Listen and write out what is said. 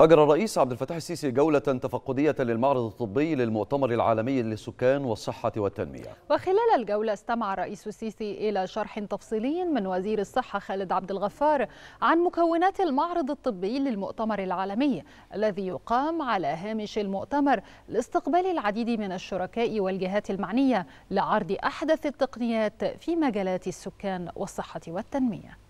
أجرى الرئيس عبد الفتاح السيسي جولة تفقدية للمعرض الطبي للمؤتمر العالمي للسكان والصحة والتنمية وخلال الجولة استمع الرئيس السيسي إلى شرح تفصيلي من وزير الصحة خالد عبد الغفار عن مكونات المعرض الطبي للمؤتمر العالمي الذي يقام على هامش المؤتمر لاستقبال العديد من الشركاء والجهات المعنية لعرض أحدث التقنيات في مجالات السكان والصحة والتنمية